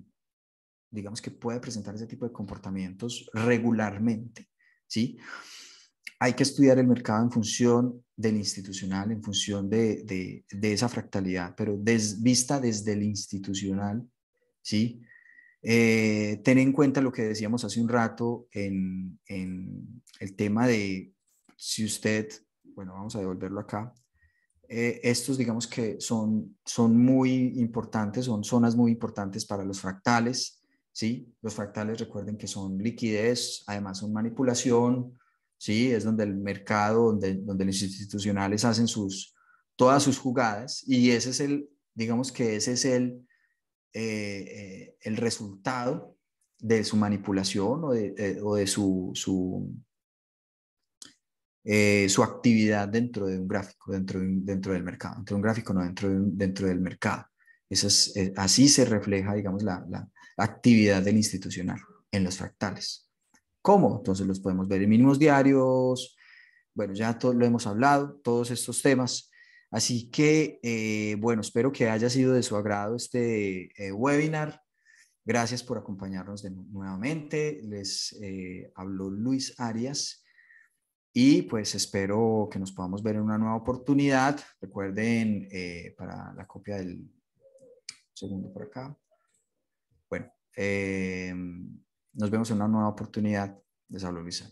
digamos que puede presentar ese tipo de comportamientos regularmente, ¿sí? Hay que estudiar el mercado en función del institucional, en función de, de, esa fractalidad, pero vista desde el institucional, ¿sí? Eh, ten en cuenta lo que decíamos hace un rato en, en, el tema de si usted, bueno, vamos a devolverlo acá, eh, estos digamos que son, son muy importantes, son zonas muy importantes para los fractales, ¿sí? Los fractales recuerden que son liquidez, además son manipulación, ¿sí? Es donde el mercado, donde, donde los institucionales hacen sus, todas sus jugadas y ese es el, digamos que ese es el, eh, eh, el resultado de su manipulación o de, eh, o de su, su, su, actividad dentro de un gráfico, dentro, dentro del mercado, dentro un gráfico, no dentro, dentro del mercado. Eso es, así se refleja, digamos, la actividad del institucional en los fractales. ¿Cómo? Entonces los podemos ver en mínimos diarios, bueno, ya todo, lo hemos hablado, todos estos temas. Así que, eh, bueno, espero que haya sido de su agrado este eh, webinar. Gracias por acompañarnos nuevamente. Les eh, habló Luis Arias y pues espero que nos podamos ver en una nueva oportunidad. Recuerden para la copia del segundo por acá. Bueno, em, nos vemos en una nueva oportunidad. de hablo Luis